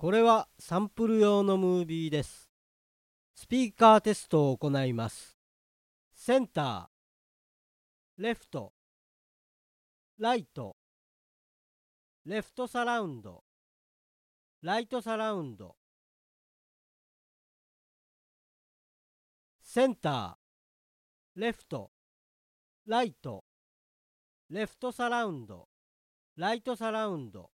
これはサンプル用のムービーです。スピーカーテストを行います。センター、レフト、ライト、レフトサラウンド、ライトサラウンド、センター、レフト、ライト、レフトサラウンド、ライトサラウンド、